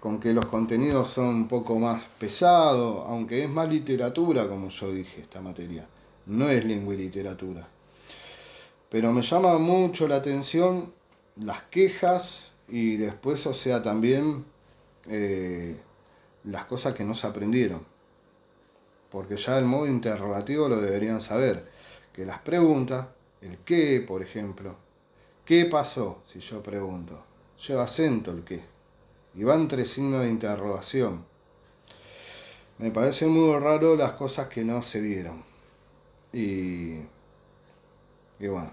con que los contenidos son un poco más pesados, aunque es más literatura, como yo dije, esta materia. No es lengua y literatura. Pero me llama mucho la atención las quejas y después, o sea, también eh, las cosas que no se aprendieron. Porque ya el modo interrogativo lo deberían saber. Que las preguntas, el qué, por ejemplo. ¿Qué pasó? Si yo pregunto lleva acento el que. Y va entre signos de interrogación. Me parece muy raro las cosas que no se vieron. Y, bueno.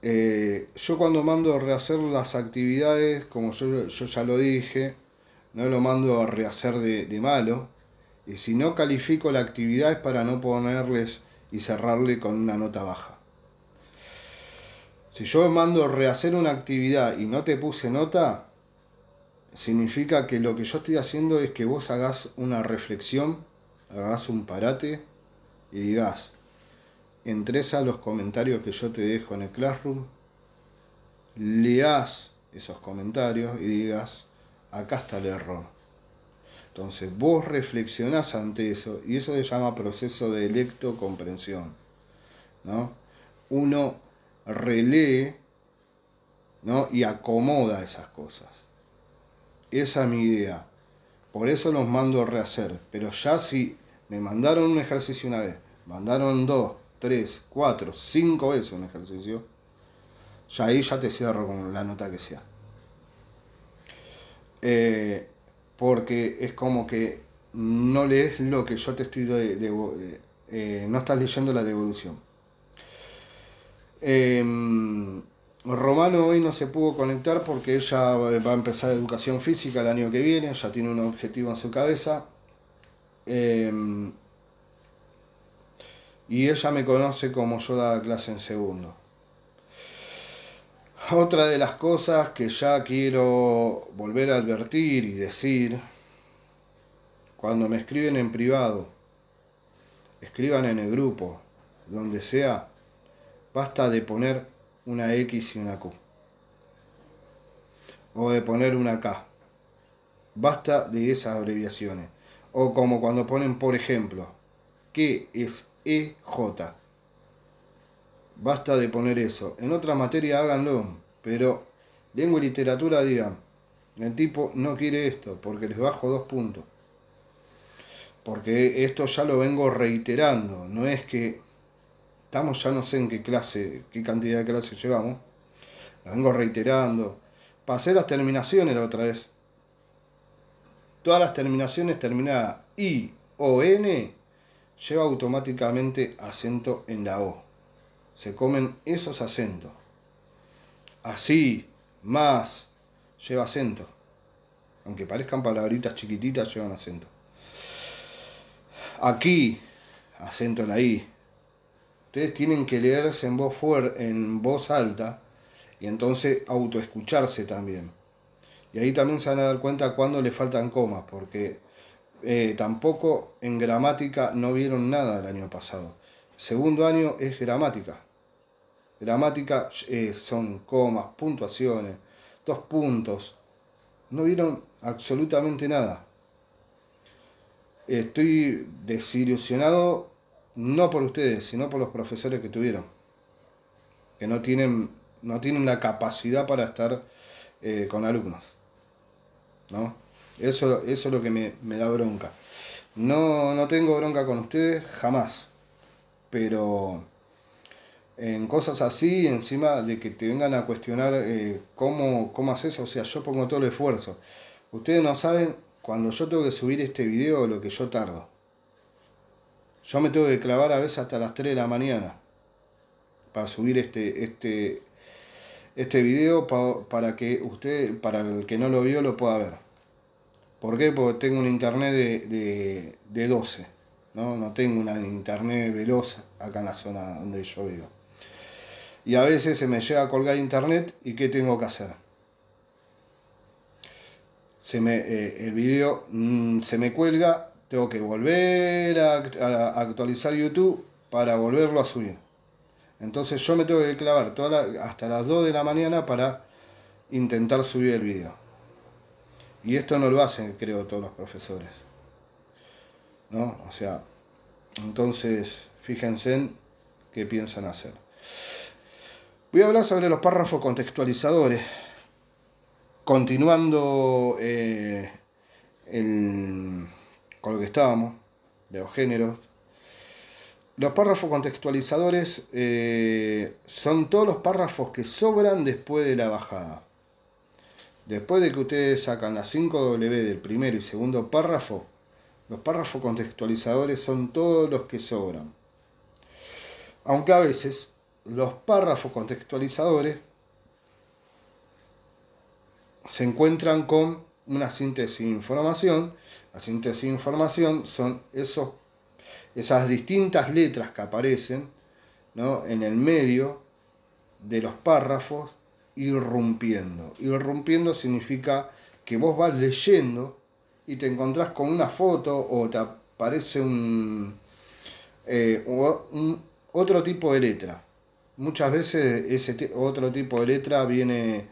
Eh, yo cuando mando a rehacer las actividades, como yo, ya lo dije, no lo mando a rehacer de, de malo. Y si no califico la actividad es para no ponerles y cerrarle con una nota baja. Si yo mando rehacer una actividad y no te puse nota, significa que lo que yo estoy haciendo es que vos hagas una reflexión, hagas un parate y digas, entres a los comentarios que yo te dejo en el Classroom, leas esos comentarios y digas, acá está el error. Entonces vos reflexionás ante eso y eso se llama proceso de comprensión ¿no? Uno relee ¿no? y acomoda esas cosas. Esa es mi idea. Por eso los mando a rehacer. Pero ya si me mandaron un ejercicio una vez, mandaron dos, tres, cuatro, cinco veces un ejercicio, ya ahí ya te cierro con la nota que sea. Eh, porque es como que no lees lo que yo te estoy eh, no estás leyendo la devolución. Em, Romano hoy no se pudo conectar porque ella va a empezar educación física el año que viene, ya tiene un objetivo en su cabeza. Em, y ella me conoce como yo daba clase en segundo. Otra de las cosas que ya quiero volver a advertir y decir, cuando me escriben en privado, escriban en el grupo, donde sea, Basta de poner una X y una Q. O de poner una K. Basta de esas abreviaciones. O como cuando ponen, por ejemplo, que es EJ? Basta de poner eso. En otra materia háganlo, pero lengua y literatura digan, el tipo no quiere esto porque les bajo dos puntos. Porque esto ya lo vengo reiterando, no es que estamos ya no sé en qué clase, qué cantidad de clases llevamos. la vengo reiterando. Pasé las terminaciones la otra vez. Todas las terminaciones terminadas I o N lleva automáticamente acento en la O. Se comen esos acentos. Así, más, lleva acento. Aunque parezcan palabritas chiquititas, llevan acento. Aquí, acento en la I Ustedes tienen que leerse en voz fuerte, en voz alta, y entonces autoescucharse también. Y ahí también se van a dar cuenta cuando le faltan comas, porque eh, tampoco en gramática no vieron nada el año pasado. Segundo año es gramática. Gramática eh, son comas, puntuaciones, dos puntos. No vieron absolutamente nada. Estoy desilusionado no por ustedes, sino por los profesores que tuvieron, que no tienen, no tienen la capacidad para estar eh, con alumnos. ¿no? Eso, eso es lo que me, da bronca. No, no tengo bronca con ustedes, jamás. Pero en cosas así, encima de que te vengan a cuestionar eh, cómo, cómo haces, o sea, yo pongo todo el esfuerzo. Ustedes no saben, cuando yo tengo que subir este video, lo que yo tardo. Yo me tengo que clavar a veces hasta las 3 de la mañana para subir este, este, este video para que usted, para el que no lo vio, lo pueda ver. ¿Por qué? Porque tengo un internet de, 12. ¿no? no tengo una internet veloz acá en la zona donde yo vivo. Y a veces se me llega a colgar internet y ¿qué tengo que hacer? Se me, eh, el video mm, se me cuelga tengo que volver a, actualizar YouTube para volverlo a subir. Entonces yo me tengo que clavar hasta las 2 de la mañana para intentar subir el video. Y esto no lo hacen, creo, todos los profesores. ¿No? O sea, entonces fíjense en qué piensan hacer. Voy a hablar sobre los párrafos contextualizadores. Continuando eh, el lo que estábamos, de los géneros. Los párrafos contextualizadores eh, son todos los párrafos que sobran después de la bajada. Después de que ustedes sacan las 5W del primero y segundo párrafo, los párrafos contextualizadores son todos los que sobran. Aunque a veces los párrafos contextualizadores se encuentran con una síntesis de información. La síntesis de información son esas distintas letras que aparecen ¿no? en el medio de los párrafos irrumpiendo. Irrumpiendo significa que vos vas leyendo y te encontrás con una foto o te aparece un eh, otro tipo de letra. Muchas veces ese otro tipo de letra viene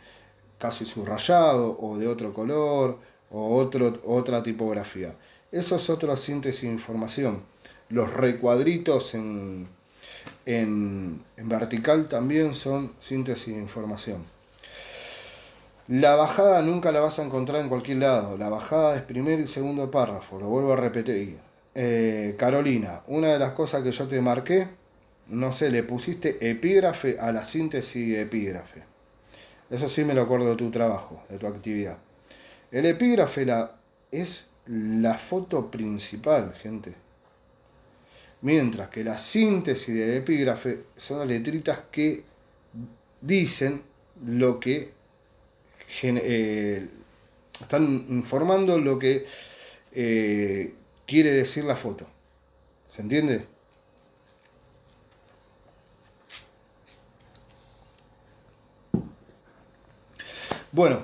casi subrayado o de otro color o otro, otra tipografía. Eso es otra síntesis de información. Los recuadritos en, en, vertical también son síntesis de información. La bajada nunca la vas a encontrar en cualquier lado. La bajada es primer y segundo párrafo. Lo vuelvo a repetir. Eh, Carolina, una de las cosas que yo te marqué, no sé, le pusiste epígrafe a la síntesis de epígrafe. Eso sí me lo acuerdo de tu trabajo, de tu actividad. El epígrafe la, es la foto principal, gente. Mientras que la síntesis del epígrafe son las letritas que dicen lo que eh, están informando lo que eh, quiere decir la foto. ¿Se entiende? Bueno,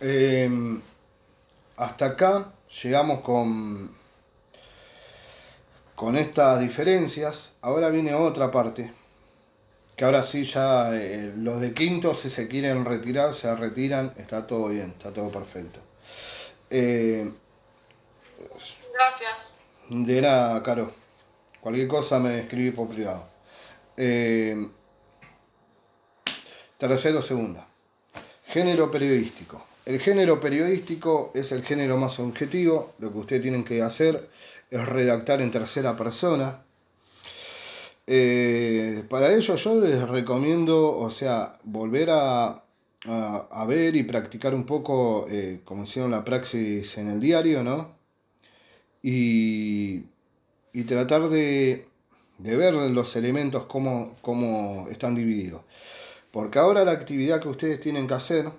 em, hasta acá llegamos con, con estas diferencias. Ahora viene otra parte. Que ahora sí ya eh, los de quinto, si se quieren retirar, se retiran. Está todo bien, está todo perfecto. Eh, Gracias. De nada, Caro. Cualquier cosa me escribí por privado. Eh, tercero, segunda. Género periodístico. El género periodístico es el género más objetivo. Lo que ustedes tienen que hacer es redactar en tercera persona. Eh, para ello yo les recomiendo, o sea, volver a, ver y practicar un poco eh, como hicieron la praxis en el diario, ¿no? Y, tratar de, ver los elementos, como cómo están divididos. Porque ahora la actividad que ustedes tienen que hacer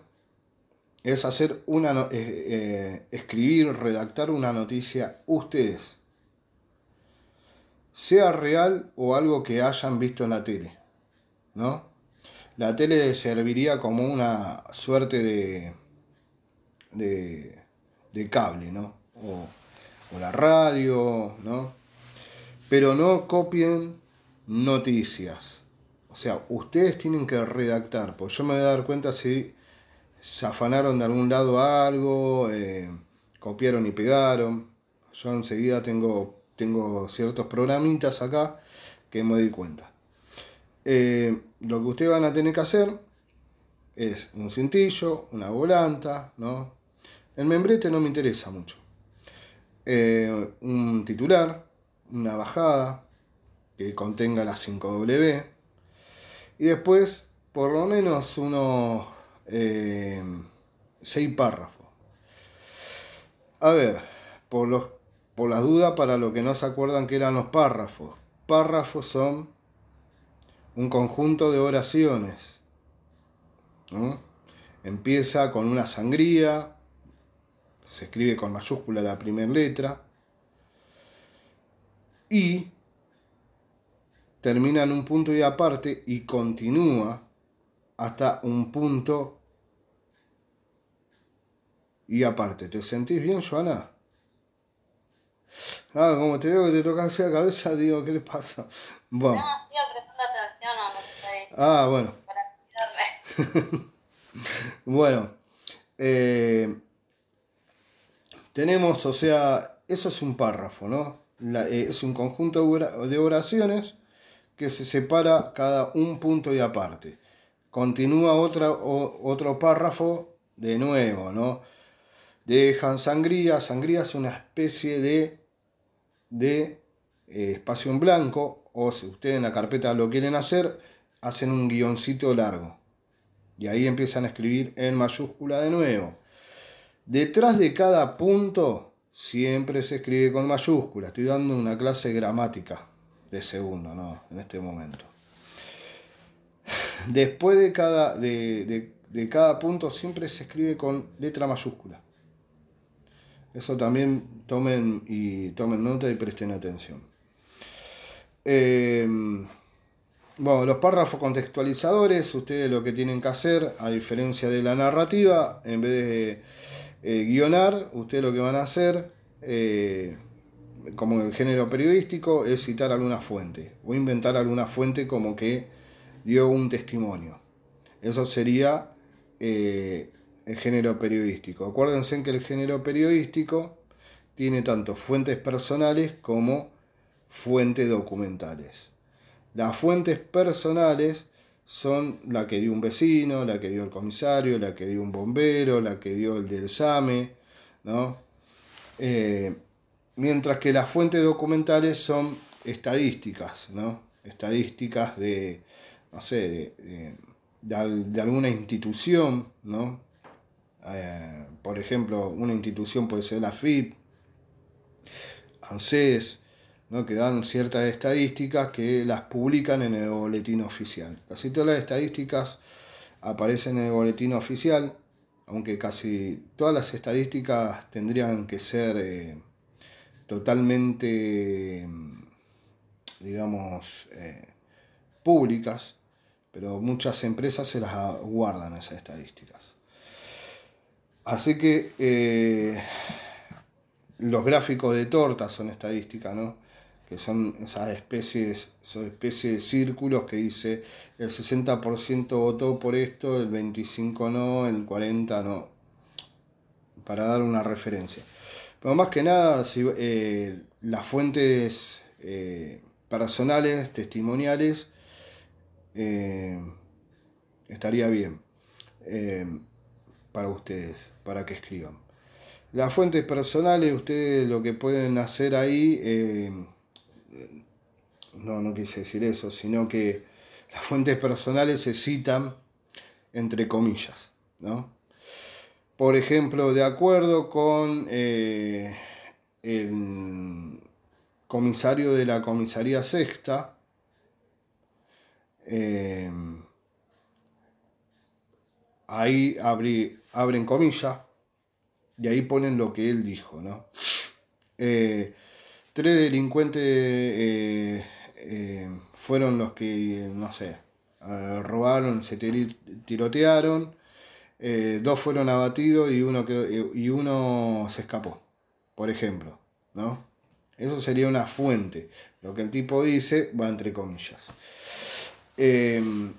es hacer una eh, eh, escribir, redactar una noticia ustedes. Sea real o algo que hayan visto en la tele, ¿no? La tele serviría como una suerte de cable, ¿no? O, o la radio, ¿no? Pero no copien noticias o sea, ustedes tienen que redactar, pues yo me voy a dar cuenta si se afanaron de algún lado algo, eh, copiaron y pegaron. Yo enseguida tengo, tengo ciertos programitas acá que me di cuenta. Eh, lo que ustedes van a tener que hacer es un cintillo, una volanta, ¿no? El membrete no me interesa mucho. Eh, un titular, una bajada que contenga las 5W, y después, por lo menos, unos eh, seis párrafos. A ver, por, por las dudas, para los que no se acuerdan que eran los párrafos. Párrafos son un conjunto de oraciones. Empieza con una sangría, se escribe con mayúscula la primera letra, y termina en un punto y aparte y continúa hasta un punto y aparte. ¿Te sentís bien, Joana? Ah, como te veo que te tocas la cabeza, digo, ¿qué le pasa? Bueno. No, atención a Ah, bueno. bueno. Eh, tenemos, o sea, eso es un párrafo, ¿no? Eh, es un conjunto de oraciones que se separa cada un punto y aparte. Continúa otra, otro párrafo de nuevo, ¿no? Dejan sangría, sangría es una especie de, de eh, espacio en blanco, o si ustedes en la carpeta lo quieren hacer, hacen un guioncito largo. Y ahí empiezan a escribir en mayúscula de nuevo. Detrás de cada punto siempre se escribe con mayúscula. Estoy dando una clase gramática de segundo, no, en este momento. Después de cada, de, cada punto siempre se escribe con letra mayúscula. Eso también tomen y tomen nota y presten atención. Eh, bueno, los párrafos contextualizadores, ustedes lo que tienen que hacer, a diferencia de la narrativa, en vez de eh, guionar, ustedes lo que van a hacer, eh, como el género periodístico, es citar alguna fuente o inventar alguna fuente como que dio un testimonio. Eso sería eh, el género periodístico. Acuérdense que el género periodístico tiene tanto fuentes personales como fuentes documentales. Las fuentes personales son la que dio un vecino, la que dio el comisario, la que dio un bombero, la que dio el del SAME, ¿no? Eh, mientras que las fuentes documentales son estadísticas, ¿no? Estadísticas de, no sé, de, alguna institución, ¿no? Eh, por ejemplo, una institución puede ser la FIP, ANSES, ¿no? que dan ciertas estadísticas que las publican en el boletín oficial. Casi todas las estadísticas aparecen en el boletín oficial, aunque casi todas las estadísticas tendrían que ser... Eh, totalmente, digamos, eh, públicas, pero muchas empresas se las guardan esas estadísticas. Así que eh, los gráficos de torta son estadísticas, ¿no? Que son esas especies, son especies de círculos que dice el 60% votó por esto, el 25% no, el 40% no, para dar una referencia. Pero más que nada, eh, las fuentes eh, personales, testimoniales, eh, estaría bien para ustedes, para que escriban. Las fuentes personales, ustedes lo que pueden hacer ahí, no, no quise decir eso, sino que las fuentes personales se citan entre comillas, ¿no? Por ejemplo, de acuerdo con eh, el comisario de la comisaría sexta, eh, ahí abren comillas y ahí ponen lo que él dijo, ¿no? Eh, tres delincuentes fueron los que, no sé, robaron, se tirotearon eh, dos fueron abatidos y uno, y uno se escapó, por ejemplo. ¿no? Eso sería una fuente. Lo que el tipo dice va entre comillas. Em,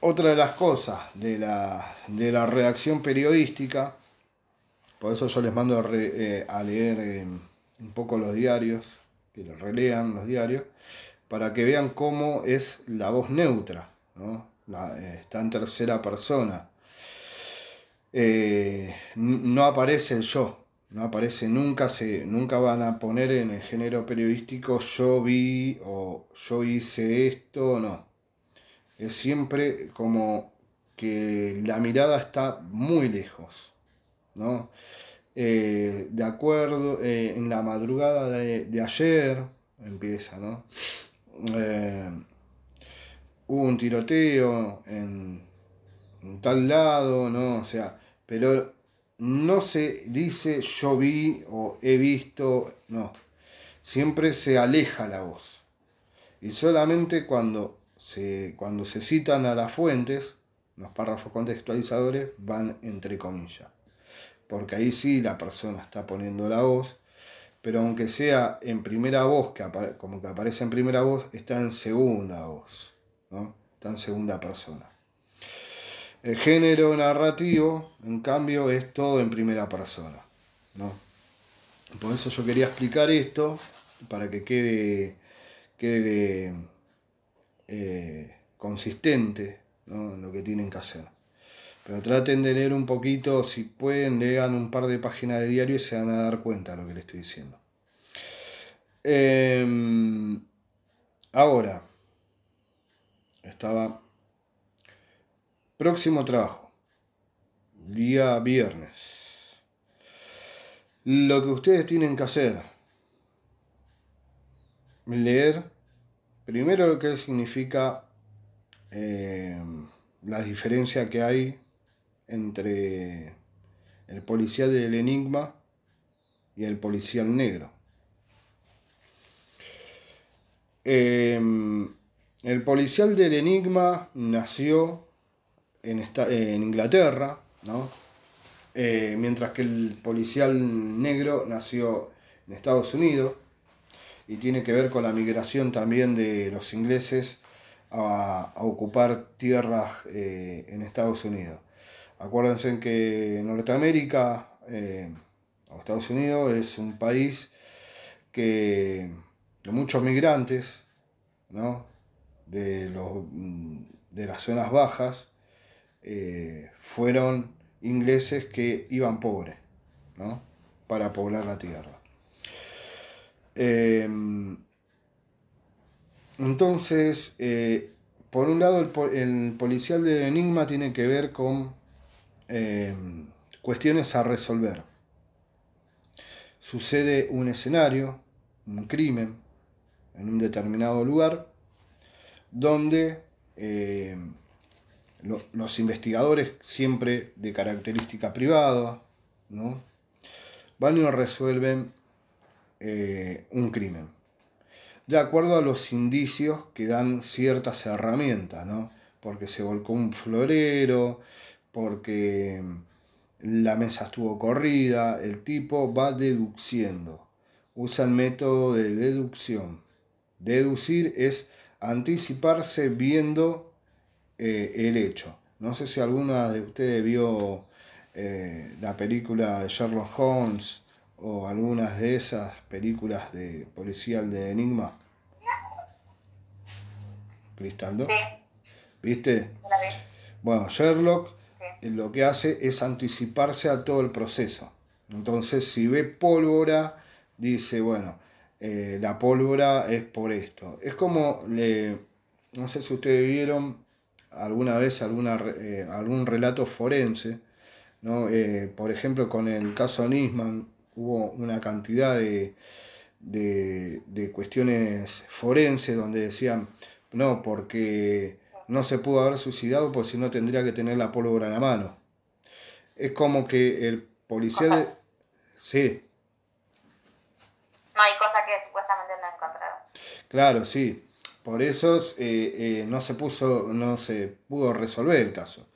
otra de las cosas de la, de redacción periodística, por eso yo les mando a, eh, leer em, un poco los diarios, que los relean los diarios, para que vean cómo es la voz neutra, eh, está en tercera persona. Eh, no aparece el yo, no aparece nunca, se, nunca van a poner en el género periodístico yo vi o yo hice esto, no. Es siempre como que la mirada está muy lejos, ¿no? Eh, de acuerdo, eh, en la madrugada de, de ayer empieza, ¿no? hubo un tiroteo en en tal lado, ¿no? O sea, pero no se dice yo vi o he visto, no. Siempre se aleja la voz. Y solamente cuando se, cuando se citan a las fuentes, los párrafos contextualizadores van entre comillas. Porque ahí sí la persona está poniendo la voz, pero aunque sea en primera voz, que como que aparece en primera voz, está en segunda voz, ¿no? está en segunda persona. El género narrativo, en cambio, es todo en primera persona. ¿no? Por eso yo quería explicar esto, para que quede, quede eh, consistente lo que tienen que hacer. Pero traten de leer un poquito, si pueden, lean un par de páginas de diario y se van a dar cuenta de lo que les estoy diciendo. Em, ahora, estaba Próximo trabajo. Día viernes. Lo que ustedes tienen que hacer. Leer primero lo que significa eh, la diferencia que hay entre el policial del enigma y el policial negro. Eh, el policial del enigma nació en, Inglaterra, eh, mientras que el policial negro nació en Estados Unidos y tiene que ver con la migración también de los ingleses a, ocupar tierras eh, en Estados Unidos. Acuérdense que Norteamérica eh, o Estados Unidos es un país que de muchos migrantes, de las zonas bajas, eh, fueron ingleses que iban pobres, Para poblar la tierra. Eh, entonces, eh, por un lado, el, el, policial de Enigma tiene que ver con cuestiones a resolver. Sucede un escenario, un crimen, en un determinado lugar, donde los investigadores siempre de característica privada, ¿no? Van y resuelven eh, un crimen. De acuerdo a los indicios que dan ciertas herramientas, ¿no? Porque se volcó un florero, porque mm, la mesa estuvo corrida, el tipo va deduciendo. Usa el método de deducción. Deducir es anticiparse viendo eh, el hecho. No sé si alguna de ustedes vio eh, la película de Sherlock Holmes o algunas de esas películas de policial de Enigma. Cristaldo. ¿Viste? Bueno, Sherlock eh, lo que hace es anticiparse a todo el proceso. Entonces, si ve pólvora, dice, bueno, la pólvora es por esto. Es como, le, no sé si ustedes vieron alguna vez alguna, eh, algún relato forense. Eh, por ejemplo, con el caso Nisman hubo una cantidad de, de, cuestiones forenses donde decían, no, porque no se pudo haber suicidado, pues si no tendría que tener la pólvora en la mano. Es como que el policía... Sí. No hay cosas que supuestamente no encontraron. Claro, sí. Por eso eh, eh, no, se puso, no se pudo resolver el caso.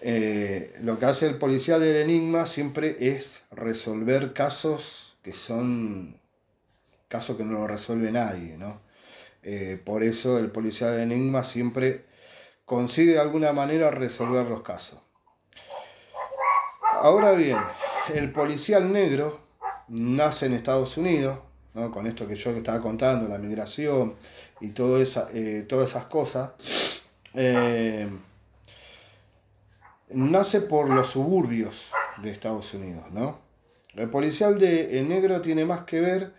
Eh, lo que hace el policía del enigma siempre es resolver casos que son casos que no lo resuelve nadie. por eso el policía del enigma siempre consigue de alguna manera resolver los casos. Ahora bien, el policía negro nace en Estados Unidos, ¿no? con esto que yo estaba contando, la migración y todo eh, todas esas cosas, eh, nace por los suburbios de Estados Unidos. ¿no? El policial de eh, Negro tiene más que ver,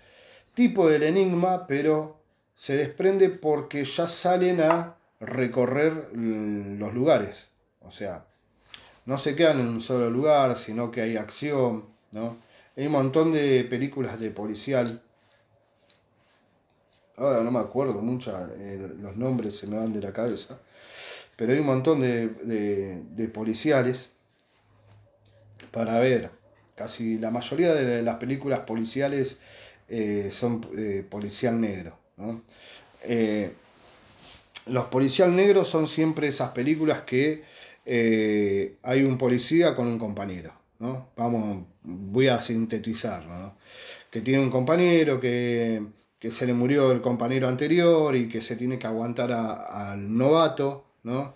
tipo del enigma, pero se desprende porque ya salen a recorrer mm, los lugares. O sea, no se quedan en un solo lugar, sino que hay acción, ¿no? Hay un montón de películas de policial ahora no me acuerdo mucho, eh, los nombres se me van de la cabeza, pero hay un montón de, policiales para ver. Casi la mayoría de las películas policiales eh, son eh, policial negro. ¿no? los policial negros son siempre esas películas que hay un policía con un compañero. ¿no? Vamos, voy a sintetizarlo. Que tiene un compañero que que se le murió el compañero anterior y que se tiene que aguantar al novato, ¿no?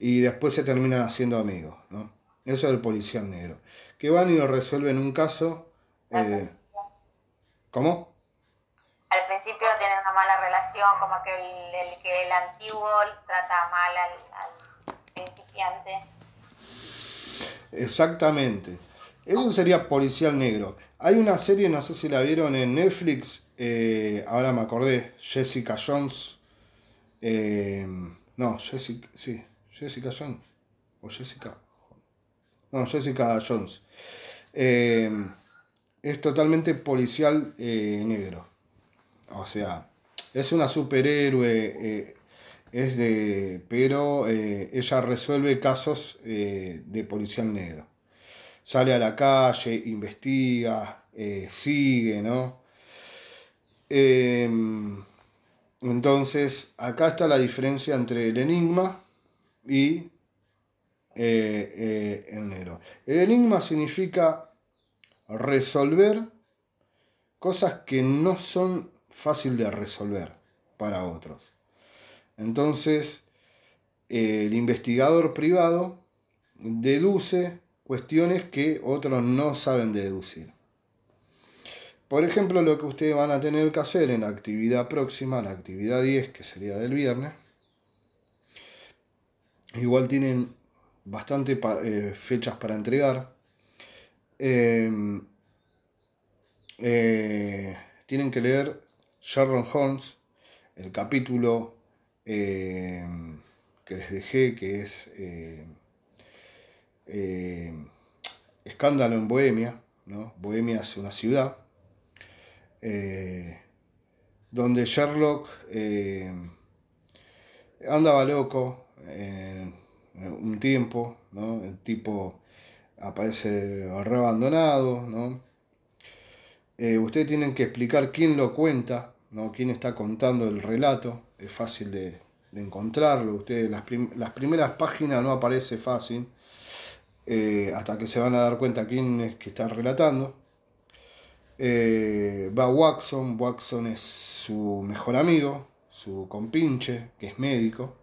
Y después se terminan haciendo amigos, ¿no? Eso es el policial negro. Que van y lo resuelven un caso. Eh, ¿Cómo? Al principio tienen una mala relación, como que el, que el antiguo trata mal al, al principiante. Exactamente. Eso sería policial negro. Hay una serie, no sé si la vieron en Netflix, eh, ahora me acordé, Jessica Jones, eh, no, Jessica, sí, Jessica Jones, o Jessica, no, Jessica Jones, eh, es totalmente policial negro, o sea, es una superhéroe, es de, pero ella resuelve casos de policial negro, sale a la calle, investiga, sigue, ¿no? Em, entonces, acá está la diferencia entre el enigma y eh, eh, el negro. El enigma significa resolver cosas que no son fácil de resolver para otros. Entonces, el investigador privado deduce cuestiones que otros no saben deducir. Por ejemplo, lo que ustedes van a tener que hacer en la actividad próxima, la actividad 10, que sería del viernes, igual tienen bastante eh, fechas para entregar. Em, eh, tienen que leer Sharon Holmes, el capítulo em, que les dejé, que es em, Escándalo en Bohemia. Bohemia es una ciudad. Eh, donde Sherlock eh, andaba loco eh, un tiempo, El tipo aparece reabandonado, ¿no? ustedes tienen que explicar quién lo cuenta, ¿no? Quién está contando el relato, es fácil de, encontrarlo, ustedes las, primeras páginas no aparece fácil. hasta que se van a dar cuenta quién es que está relatando. Eh, va Watson, Waxon es su mejor amigo, su compinche, que es médico,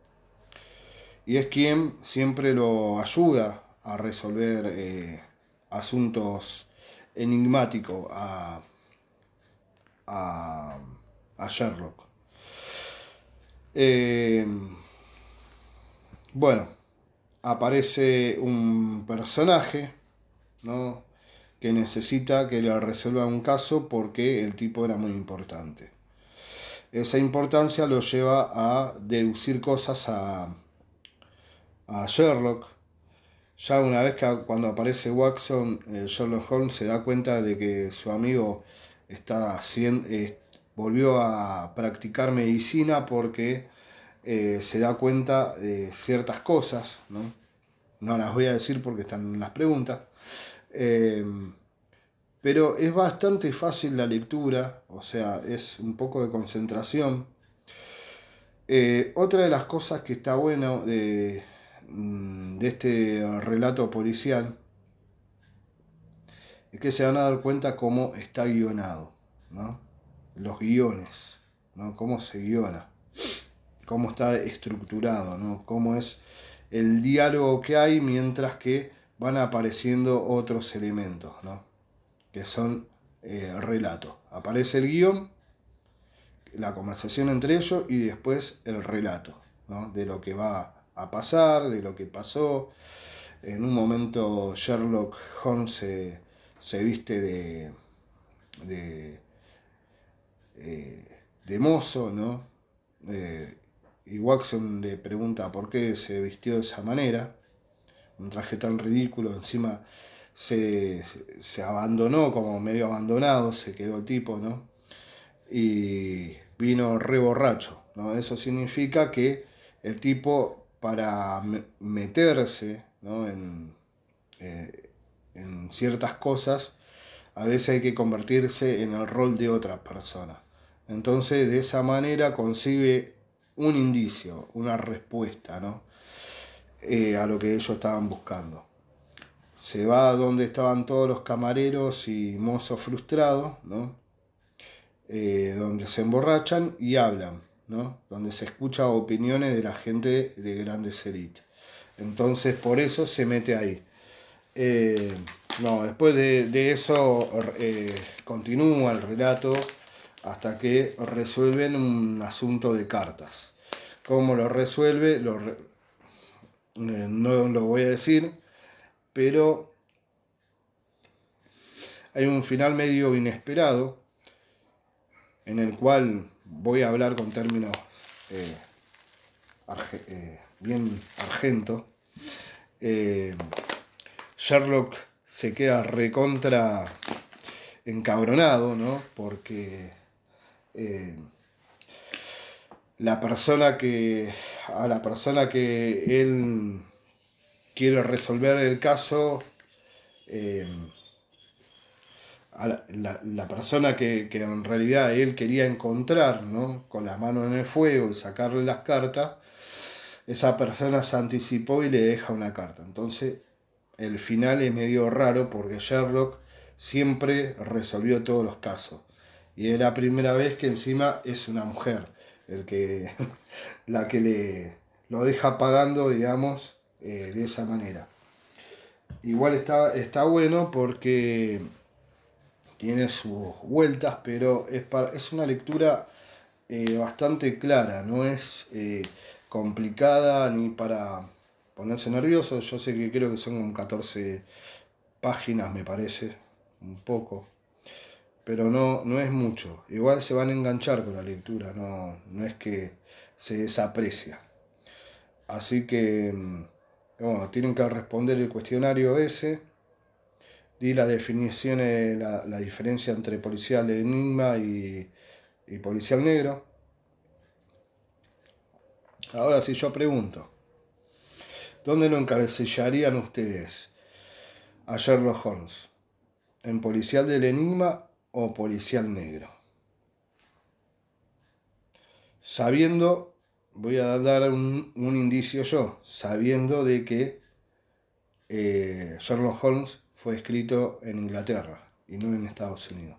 y es quien siempre lo ayuda a resolver eh, asuntos enigmáticos a, Sherlock. Eh, bueno, aparece un personaje, ¿no? que necesita que le resuelva un caso porque el tipo era muy importante. Esa importancia lo lleva a deducir cosas a, Sherlock. Ya una vez que cuando aparece Watson, eh, Sherlock Holmes se da cuenta de que su amigo está eh, volvió a practicar medicina porque eh, se da cuenta de ciertas cosas, ¿no? No las voy a decir porque están en las preguntas. Eh, pero es bastante fácil la lectura, o sea, es un poco de concentración. Eh, otra de las cosas que está bueno de, mm, de este relato policial es que se van a dar cuenta cómo está guionado, los guiones, ¿no? cómo se guiona, cómo está estructurado, cómo es el diálogo que hay mientras que van apareciendo otros elementos, ¿no? que son el eh, relato. Aparece el guión, la conversación entre ellos y después el relato de lo que va a pasar, de lo que pasó. En un momento Sherlock Holmes se, viste de, de, eh, mozo, ¿no? Eh, y Watson le pregunta por qué se vistió de esa manera un traje tan ridículo, encima se, abandonó, como medio abandonado, se quedó tipo, ¿no? Y vino re borracho, ¿no? Eso significa que el tipo, para meterse, ¿no? Eh, en, ciertas cosas, a veces hay que convertirse en el rol de otra persona. Entonces, de esa manera consigue un indicio, una respuesta, ¿no? Eh, a lo que ellos estaban buscando. Se va a donde estaban todos los camareros y mozos frustrados, eh, donde se emborrachan y hablan, donde se escucha opiniones de la gente de grandes élites. Entonces por eso se mete ahí. Eh, no, después de, eso continúa el relato hasta que resuelven un asunto de cartas. ¿Cómo lo resuelve? Lo, eh, no lo voy a decir, pero hay un final medio inesperado en el cual voy a hablar con términos eh, eh, bien argento. Sherlock se queda recontra encabronado, ¿no? Porque la persona que a la persona que él quiere resolver el caso eh, la, persona que, en realidad él quería encontrar con las manos en el fuego y sacarle las cartas esa persona se anticipó y le deja una carta entonces el final es medio raro porque Sherlock siempre resolvió todos los casos y es la primera vez que encima es una mujer el que, la que le, lo deja pagando, digamos, eh, de esa manera. Igual está, está bueno porque tiene sus vueltas, pero es, es una lectura eh, bastante clara, no es eh, complicada ni para ponerse nervioso. Yo sé que creo que son 14 páginas, me parece, un poco, pero no, no es mucho. Igual se van a enganchar con la lectura, no, no es que se desaprecia. Así que, mm, bueno, tienen que responder el cuestionario ese. Di la definición, eh, la, la diferencia entre policial enigma y, policial negro. Ahora si yo pregunto, ¿dónde lo encabezarían ustedes a Sherlock Holmes? ¿En policial del enigma o policial negro. Sabiendo, voy a dar un, indicio yo, sabiendo de que eh, Sherlock Holmes fue escrito en Inglaterra y no en Estados Unidos.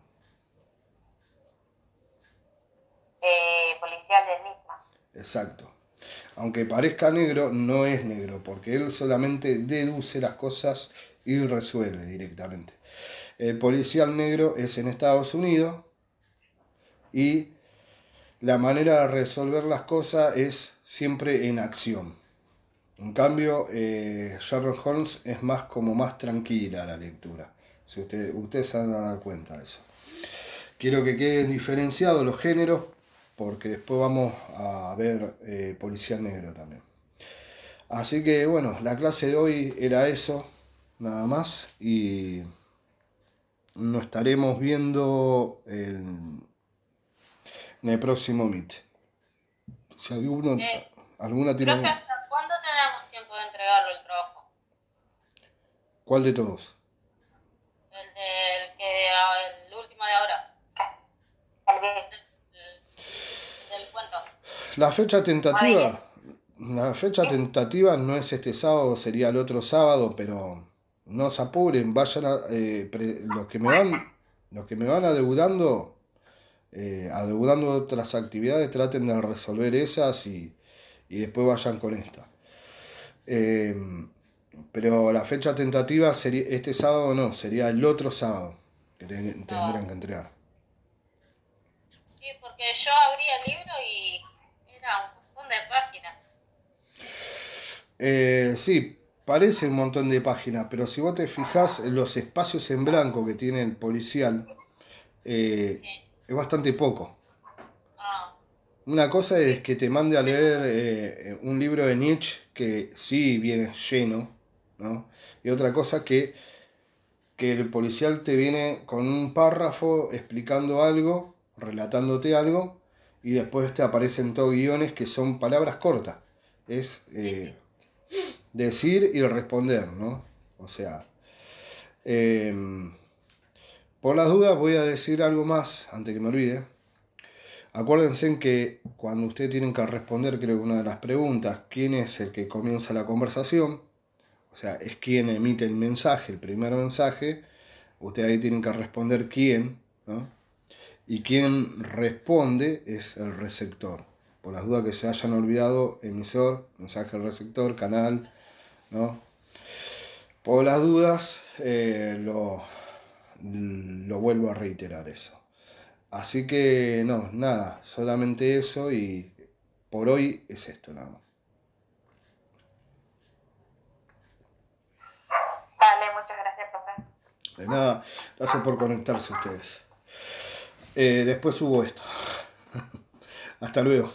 Eh, policial de misma. Exacto. Aunque parezca negro, no es negro, porque él solamente deduce las cosas y resuelve directamente. El policial negro es en Estados Unidos y la manera de resolver las cosas es siempre en acción. En cambio, eh, Sherlock Holmes es más como más tranquila la lectura. Si usted, ustedes se van a dar cuenta de eso. Quiero que queden diferenciados los géneros porque después vamos a ver eh, Policial Negro también. Así que bueno, la clase de hoy era eso, nada más. Y no estaremos viendo en, en el próximo Meet. Si alguno, eh, alguna tiene... cuándo tenemos tiempo de entregarlo el trabajo? ¿Cuál de todos? El, que el último de ahora. del cuento. La fecha tentativa, la fecha eh. tentativa no es este sábado, sería el otro sábado, pero no se apuren, vayan a, eh, los que me van, los que me van adeudando, eh, adeudando otras actividades, traten de resolver esas y, y después vayan con esta. Em, pero la fecha tentativa sería este sábado no, sería el otro sábado que ah. tendrán que entregar. Sí, porque yo abrí el libro y era un montón de páginas. Eh, sí, Parece un montón de páginas, pero si vos te fijas los espacios en blanco que tiene el policial, eh, es bastante poco. Una cosa es que te mande a leer eh, un libro de Nietzsche que sí viene lleno, ¿no? Y otra cosa que, que el policial te viene con un párrafo explicando algo, relatándote algo, y después te aparecen todos guiones que son palabras cortas. Es. Eh, decir y responder, ¿no? O sea, em, por las dudas voy a decir algo más antes que me olvide. Acuérdense que cuando ustedes tienen que responder, creo que una de las preguntas, ¿quién es el que comienza la conversación? O sea, es quien emite el mensaje, el primer mensaje. Ustedes ahí tienen que responder quién, ¿no? Y quien responde es el receptor. Por las dudas que se hayan olvidado, emisor, mensaje al receptor, canal, ¿no? Por las dudas, eh, lo, vuelvo a reiterar eso. Así que no, nada, solamente eso y por hoy es esto nada más. Vale, muchas gracias, profe. De nada, gracias por conectarse ustedes. Eh, después subo esto. Hasta luego.